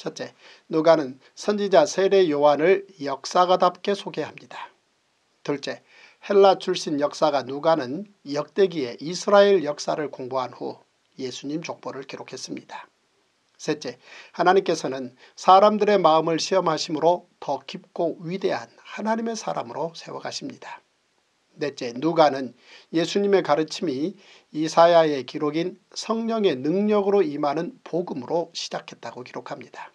첫째, 누가는 선지자 세례 요한을 역사가답게 소개합니다. 둘째, 헬라 출신 역사가 누가는 역대기에 이스라엘 역사를 공부한 후 예수님 족보를 기록했습니다. 셋째, 하나님께서는 사람들의 마음을 시험하심으로 더 깊고 위대한 하나님의 사람으로 세워가십니다. 넷째 누가는 예수님의 가르침이 이사야의 기록인 성령의 능력으로 임하는 복음으로 시작했다고 기록합니다.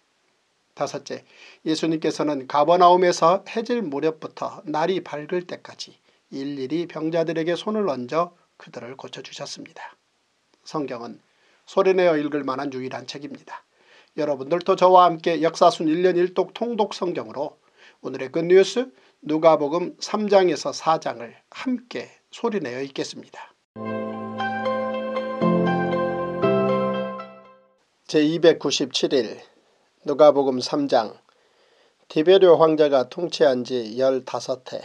다섯째 예수님께서는 가버나움에서 해질 무렵부터 날이 밝을 때까지 일일이 병자들에게 손을 얹어 그들을 고쳐주셨습니다. 성경은 소리내어 읽을 만한 유일한 책입니다. 여러분들도 저와 함께 역사순 1년 1독 통독 성경으로 오늘의 끝뉴스 그 누가복음 3장에서 4장을 함께 소리내어 읽겠습니다. 제297일 누가복음 3장 디베료 황제가 통치한 지 15해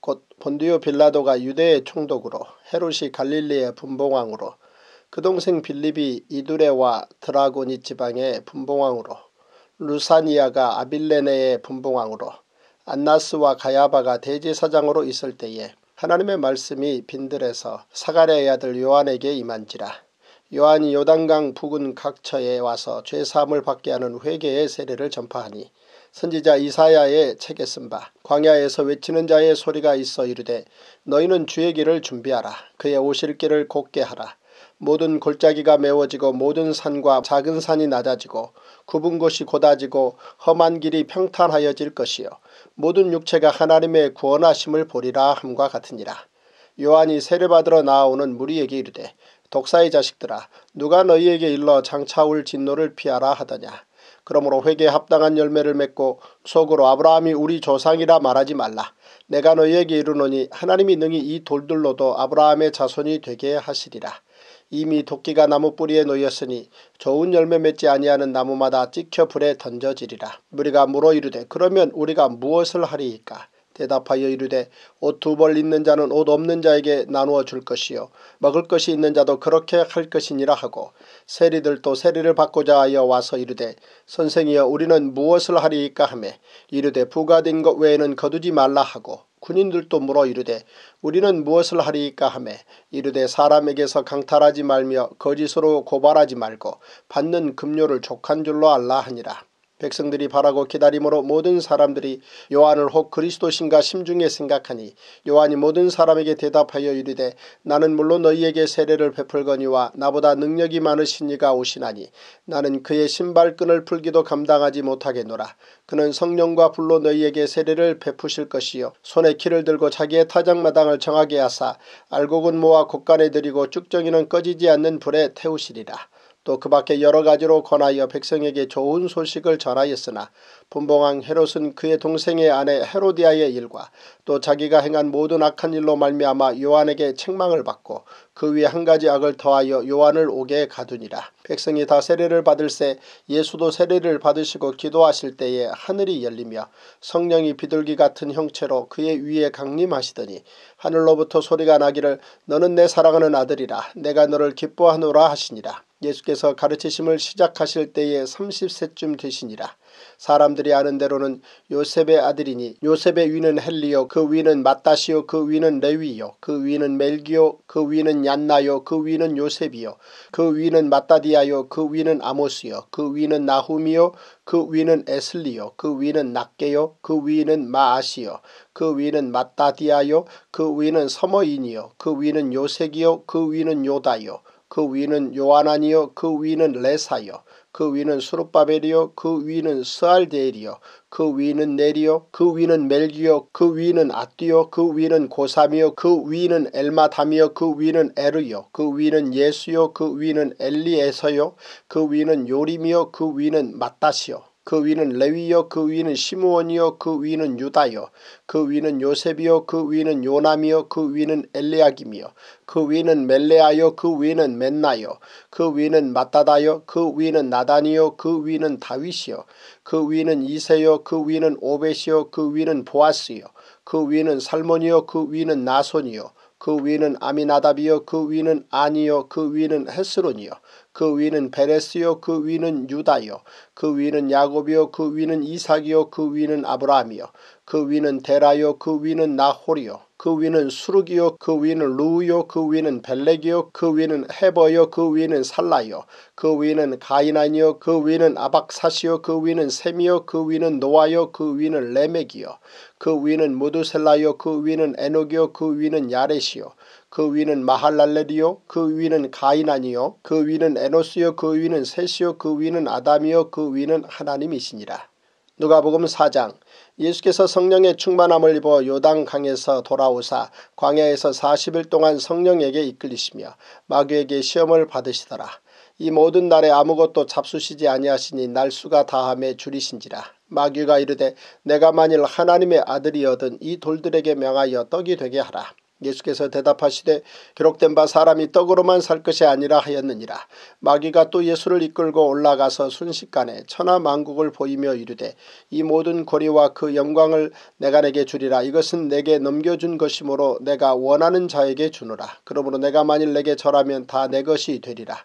곧 본디오 빌라도가 유대의 총독으로 헤롯이 갈릴리의 분봉왕으로 그 동생 빌립이 이두레와 드라고니 지방의 분봉왕으로 루사니아가 아빌레네의 분봉왕으로 안나스와 가야바가 대제사장으로 있을 때에 하나님의 말씀이 빈들에서 사가랴의 아들 요한에게 임한지라. 요한이 요단강 부근 각처에 와서 죄사함을 받게 하는 회개의 세례를 전파하니 선지자 이사야의 책에 쓴바 광야에서 외치는 자의 소리가 있어 이르되 너희는 주의 길을 준비하라 그의 오실 길을 곱게 하라 모든 골짜기가 메워지고 모든 산과 작은 산이 낮아지고 굽은 곳이 곧아지고 험한 길이 평탄하여질 것이요 모든 육체가 하나님의 구원하심을 보리라 함과 같으니라. 요한이 세례 받으러 나아오는 무리에게 이르되 독사의 자식들아 누가 너희에게 일러 장차올 진노를 피하라 하더냐. 그러므로 회개에 합당한 열매를 맺고 속으로 아브라함이 우리 조상이라 말하지 말라. 내가 너희에게 이르노니 하나님이 능히 이 돌들로도 아브라함의 자손이 되게 하시리라. 이미 도끼가 나무 뿌리에 놓였으니 좋은 열매 맺지 아니하는 나무마다 찍혀 불에 던져지리라. 무리가 물어 이르되 그러면 우리가 무엇을 하리이까? 대답하여 이르되 옷 두 벌 있는 자는 옷 없는 자에게 나누어 줄 것이요 먹을 것이 있는 자도 그렇게 할 것이니라 하고 세리들도 세리를 받고자 하여 와서 이르되 선생이여 우리는 무엇을 하리이까 하매 이르되 부가된 것 외에는 거두지 말라 하고 군인들도 물어 이르되 우리는 무엇을 하리이까 하매 이르되 사람에게서 강탈하지 말며 거짓으로 고발하지 말고 받는 급료를 족한 줄로 알라 하니라. 백성들이 바라고 기다림으로 모든 사람들이 요한을 혹 그리스도신가 심중에 생각하니 요한이 모든 사람에게 대답하여 이르되 나는 물론 너희에게 세례를 베풀거니와 나보다 능력이 많으신 이가 오시나니 나는 그의 신발끈을 풀기도 감당하지 못하겠노라. 그는 성령과 불로 너희에게 세례를 베푸실 것이요 손에 키를 들고 자기의 타작마당을 정하게 하사 알곡은 모아 곳간에 들이고 쭉정이는 꺼지지 않는 불에 태우시리라. 또그 밖에 여러 가지로 권하여 백성에게 좋은 소식을 전하였으나 분봉왕 헤롯은 그의 동생의 아내 헤로디아의 일과 또 자기가 행한 모든 악한 일로 말미암아 요한에게 책망을 받고 그 위에 한 가지 악을 더하여 요한을 옥에 가두니라. 백성이 다 세례를 받을새 예수도 세례를 받으시고 기도하실 때에 하늘이 열리며 성령이 비둘기 같은 형체로 그의 위에 강림하시더니 하늘로부터 소리가 나기를 너는 내 사랑하는 아들이라 내가 너를 기뻐하노라 하시니라. 예수께서 가르치심을 시작하실 때에 30세쯤 되시니라. 사람들이 아는 대로는 요셉의 아들이니 요셉의 위는 헬리요 그 위는 마따시요 그 위는 레위요 그 위는 멜기요 그 위는 얀나요 그 위는 요셉이요 그 위는 마따디아요 그 위는 아모스요 그 위는 나훔이요 그 위는 에슬리요 그 위는 낫게요 그 위는 마아시요 그 위는 마따디아요 그 위는 서머인이요 그 위는 요셉이요 그 위는 요다요 그 위는 요하나니요 그 위는 레사요 그 위는 수룹바벨이요 그 위는 스알데일이요 그 위는 네리요 그 위는 멜기요 그 위는 아띠요 그 위는 고삼이요 그 위는 엘마담이요 그 위는 에르요 그 위는 예수요 그 위는 엘리에서요 그 위는 요림이요 그 위는 마따시요 그 위는 레위요 그 위는 시므온이요 그 위는 유다요 그 위는 요셉이요 그 위는 요남이요 그 위는 엘리야김이요 그 위는 멜레아요 그 위는 맨나요 그 위는 마따다요 그 위는 나단이요 그 위는 다윗이요 그 위는 이세요 그 위는 오벳이요 그 위는 보아스요 그 위는 살몬이요 그 위는 나손이요 그 위는 아미나답이요 그 위는 아니요 그 위는 헤스론이요 그 위는 베레스요 그 위는 유다요 그 위는 야곱이요 그 위는 이삭이요 그 위는 아브라함이요 그 위는 데라요 그 위는 나홀이요 그 위는 수룩이요 그 위는 루요 그 위는 벨렉이요 그 위는 헤버요 그 위는 살라요 그 위는 가이나니요그 위는 아박사시요 그 위는 세미요 그 위는 노아요 그 위는 레멕이요 그 위는 무두셀라요 그 위는 에녹이요 그 위는 야레시요 그 위는 마할랄레디요 그 위는 가인아니요 그 위는 에노스요 그 위는 셋이요 그 위는 아담이요 그 위는 하나님이시니라. 누가복음 4장 예수께서 성령의 충만함을 입어 요단강에서 돌아오사 광야에서 40일 동안 성령에게 이끌리시며 마귀에게 시험을 받으시더라. 이 모든 날에 아무것도 잡수시지 아니하시니 날수가 다함에 줄이신지라. 마귀가 이르되 내가 만일 하나님의 아들이어든 이 돌들에게 명하여 떡이 되게 하라. 예수께서 대답하시되 기록된 바 사람이 떡으로만 살 것이 아니라 하였느니라. 마귀가 또 예수를 이끌고 올라가서 순식간에 천하만국을 보이며 이르되 이 모든 고리와 그 영광을 내가 내게 주리라. 이것은 내게 넘겨준 것이므로 내가 원하는 자에게 주노라. 그러므로 내가 만일 내게 절하면 다 내 것이 되리라.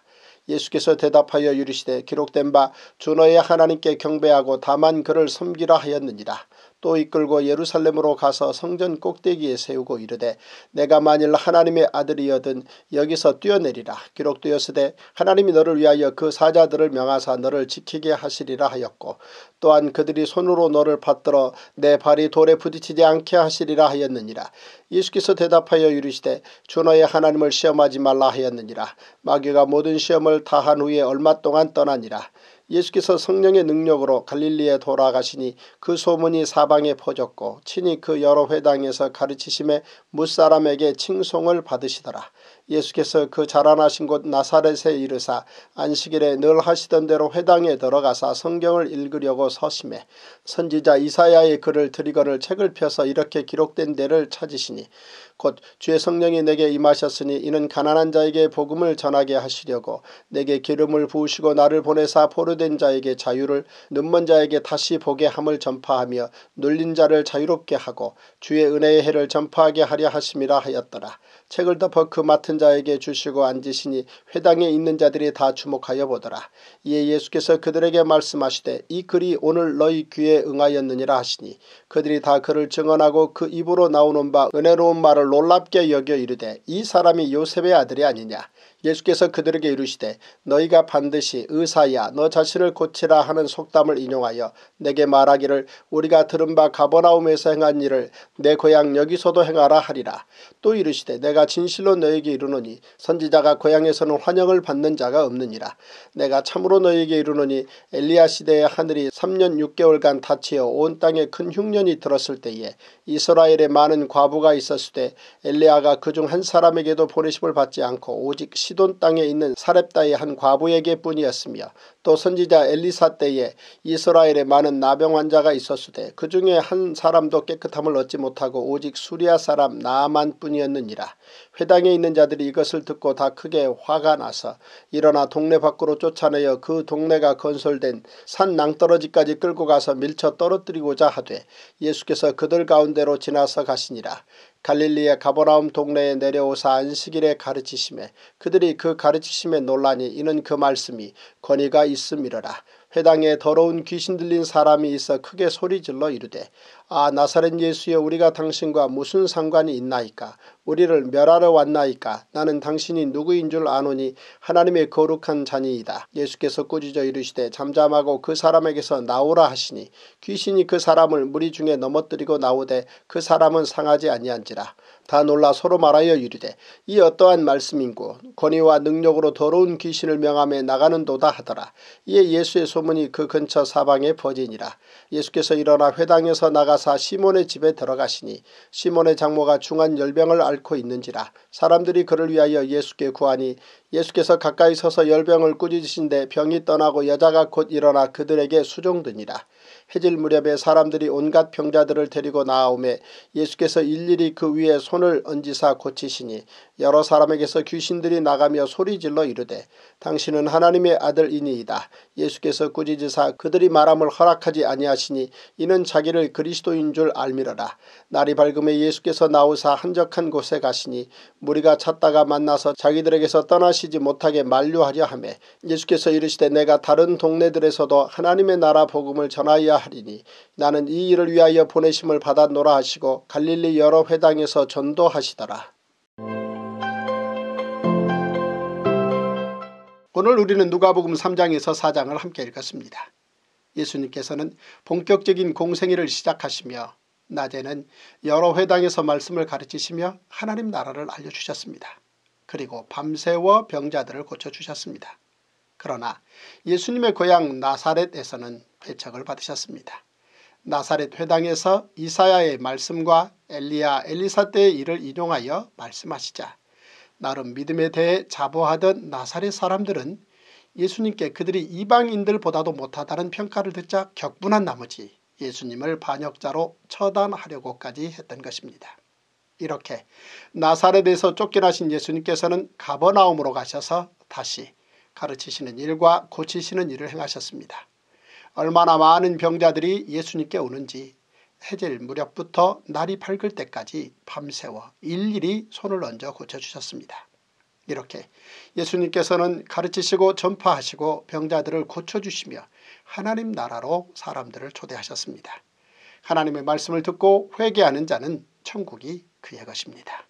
예수께서 대답하여 유리시되 기록된 바 주 너의 하나님께 경배하고 다만 그를 섬기라 하였느니라. 또 이끌고 예루살렘으로 가서 성전 꼭대기에 세우고 이르되 내가 만일 하나님의 아들이여든 여기서 뛰어내리라 기록되었으되 하나님이 너를 위하여 그 사자들을 명하사 너를 지키게 하시리라 하였고 또한 그들이 손으로 너를 받들어 내 발이 돌에 부딪히지 않게 하시리라 하였느니라 예수께서 대답하여 이르시되 주 너의 하나님을 시험하지 말라 하였느니라 마귀가 모든 시험을 다한 후에 얼마 동안 떠나니라 예수께서 성령의 능력으로 갈릴리에 돌아가시니 그 소문이 사방에 퍼졌고 친히 그 여러 회당에서 가르치심에 무사람에게 칭송을 받으시더라. 예수께서 그 자라나신 곳 나사렛에 이르사 안식일에 늘 하시던 대로 회당에 들어가사 성경을 읽으려고 서심해 선지자 이사야의 글을 들이거를 책을 펴서 이렇게 기록된 데를 찾으시니 곧 주의 성령이 내게 임하셨으니 이는 가난한 자에게 복음을 전하게 하시려고 내게 기름을 부으시고 나를 보내사 포로된 자에게 자유를 눈먼 자에게 다시 보게 함을 전파하며 눌린 자를 자유롭게 하고 주의 은혜의 해를 전파하게 하려 하심이라 하였더라. 책을 덮어 그 맡은 자에게 주시고 앉으시니 회당에 있는 자들이 다 주목하여 보더라. 이에 예수께서 그들에게 말씀하시되 이 글이 오늘 너희 귀에 응하였느니라 하시니 그들이 다 그를 증언하고 그 입으로 나오는 바 은혜로운 말을 놀랍게 여겨 이르되 이 사람이 요셉의 아들이 아니냐 예수께서 그들에게 이르시되 너희가 반드시 의사야 너 자신을 고치라 하는 속담을 인용하여 내게 말하기를 우리가 들은 바 가버나움에서 행한 일을 내 고향 여기서도 행하라 하리라. 또 이르시되 내가 진실로 너희에게 이르노니 선지자가 고향에서는 환영을 받는 자가 없느니라. 내가 참으로 너희에게 이르노니 엘리야 시대의 하늘이 3년 6개월간 닫히어 온 땅에 큰 흉년이 들었을 때에 이스라엘에 많은 과부가 있었을때 엘리야가 그중 한 사람에게도 보내심을 받지 않고 오직 시 시돈 땅에 있는 사렙다의 한 과부에게 뿐이었으며 또 선지자 엘리사 때에 이스라엘에 많은 나병 환자가 있었으되 그 중에 한 사람도 깨끗함을 얻지 못하고 오직 수리아 사람 나만 뿐이었느니라. 회당에 있는 자들이 이것을 듣고 다 크게 화가 나서 일어나 동네 밖으로 쫓아내어 그 동네가 건설된 산 낭떠러지까지 끌고 가서 밀쳐 떨어뜨리고자 하되 예수께서 그들 가운데로 지나서 가시니라. 갈릴리의 가보라움 동네에 내려오사 안식일에 가르치심에 그들이 그 가르치심에 논란이 이는 그 말씀이 권위가 있음이러라. 회당에 더러운 귀신 들린 사람이 있어 크게 소리질러 이르되 아 나사렛 예수여 우리가 당신과 무슨 상관이 있나이까 우리를 멸하러 왔나이까 나는 당신이 누구인 줄 아노니 하나님의 거룩한 자니이다. 예수께서 꾸짖어 이르시되 잠잠하고 그 사람에게서 나오라 하시니 귀신이 그 사람을 무리 중에 넘어뜨리고 나오되 그 사람은 상하지 아니한지라. 다 놀라 서로 말하여 이르되 이 어떠한 말씀인고 권위와 능력으로 더러운 귀신을 명함에 나가는 도다 하더라. 이에 예수의 소문이 그 근처 사방에 퍼지니라. 예수께서 일어나 회당에서 나가 가사 시몬의 집에 들어가시니 시몬의 장모가 중한 열병을 앓고 있는지라 사람들이 그를 위하여 예수께 구하니 예수께서 가까이 서서 열병을 꾸짖으신데 병이 떠나고 여자가 곧 일어나 그들에게 수종드니라. 해질 무렵에 사람들이 온갖 병자들을 데리고 나오매 예수께서 일일이 그 위에 손을 얹으사 고치시니 여러 사람에게서 귀신들이 나가며 소리질러 이르되 당신은 하나님의 아들이니이다. 예수께서 꾸짖으사 그들이 말함을 허락하지 아니하시니 이는 자기를 그리스도 그리스도인 줄 알미러라. 날이 밝음에 예수께서 나오사 한적한 곳에 가시니 무리가 찾다가 만나서 자기들에게서 떠나시지 못하게 만류하려 하매 예수께서 이르시되 내가 다른 동네들에서도 하나님의 나라 복음을 전하여야 하리니 나는 이 일을 위하여 보내심을 받았노라 하시고 갈릴리 여러 회당에서 전도하시더라. 오늘 우리는 누가복음 3장에서 4장을 함께 읽었습니다. 예수님께서는 본격적인 공생애를 시작하시며 낮에는 여러 회당에서 말씀을 가르치시며 하나님 나라를 알려주셨습니다. 그리고 밤새워 병자들을 고쳐주셨습니다. 그러나 예수님의 고향 나사렛에서는 배척을 받으셨습니다. 나사렛 회당에서 이사야의 말씀과 엘리야 엘리사 때의 일을 인용하여 말씀하시자 나름 믿음에 대해 자부하던 나사렛 사람들은 예수님께 그들이 이방인들보다도 못하다는 평가를 듣자 격분한 나머지 예수님을 반역자로 처단하려고까지 했던 것입니다. 이렇게 나사렛에서 쫓겨나신 예수님께서는 가버나움으로 가셔서 다시 가르치시는 일과 고치시는 일을 행하셨습니다. 얼마나 많은 병자들이 예수님께 오는지 해질 무렵부터 날이 밝을 때까지 밤새워 일일이 손을 얹어 고쳐주셨습니다. 이렇게 예수님께서는 가르치시고 전파하시고 병자들을 고쳐주시며 하나님 나라로 사람들을 초대하셨습니다. 하나님의 말씀을 듣고 회개하는 자는 천국이 그의 것입니다.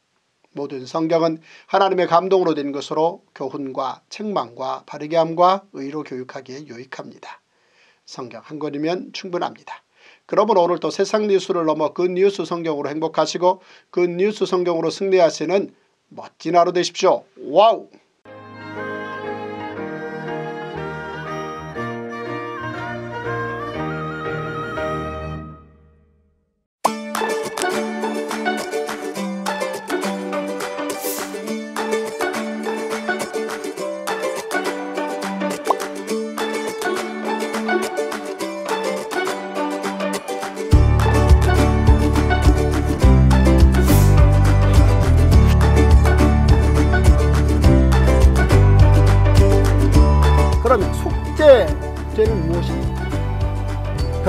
모든 성경은 하나님의 감동으로 된 것으로 교훈과 책망과 바르게함과 의로 교육하기에 유익합니다. 성경 한 권이면 충분합니다. 그러므로 오늘도 세상 뉴스를 넘어 그 뉴스 성경으로 행복하시고 그 뉴스 성경으로 승리하시는 멋진 하루 되십시오. 와우!